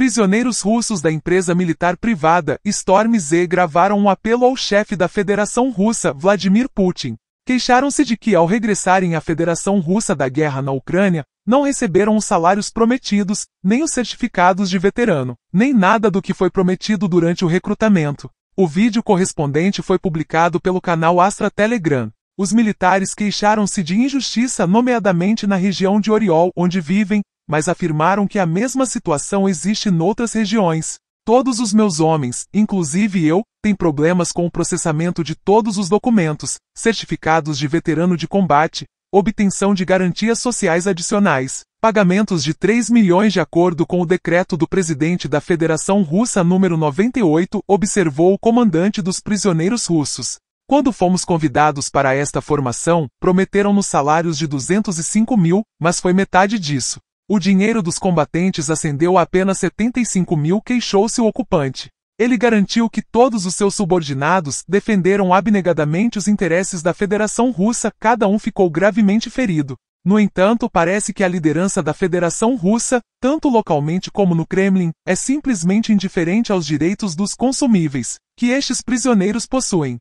Prisioneiros russos da empresa militar privada Storm Z gravaram um apelo ao chefe da Federação Russa, Vladimir Putin. Queixaram-se de que, ao regressarem à Federação Russa da Guerra na Ucrânia, não receberam os salários prometidos, nem os certificados de veterano, nem nada do que foi prometido durante o recrutamento. O vídeo correspondente foi publicado pelo canal Astra Telegram. Os militares queixaram-se de injustiça, nomeadamente na região de Oriol, onde vivem, mas afirmaram que a mesma situação existe noutras regiões. Todos os meus homens, inclusive eu, têm problemas com o processamento de todos os documentos, certificados de veterano de combate, obtenção de garantias sociais adicionais, pagamentos de 3 milhões de acordo com o decreto do presidente da Federação Russa número 98, observou o comandante dos prisioneiros russos. Quando fomos convidados para esta formação, prometeram-nos salários de 205 mil, mas foi metade disso. O dinheiro dos combatentes ascendeu a apenas 75 mil, queixou-se o ocupante. Ele garantiu que todos os seus subordinados defenderam abnegadamente os interesses da Federação Russa, cada um ficou gravemente ferido. No entanto, parece que a liderança da Federação Russa, tanto localmente como no Kremlin, é simplesmente indiferente aos direitos dos consumíveis que estes prisioneiros possuem.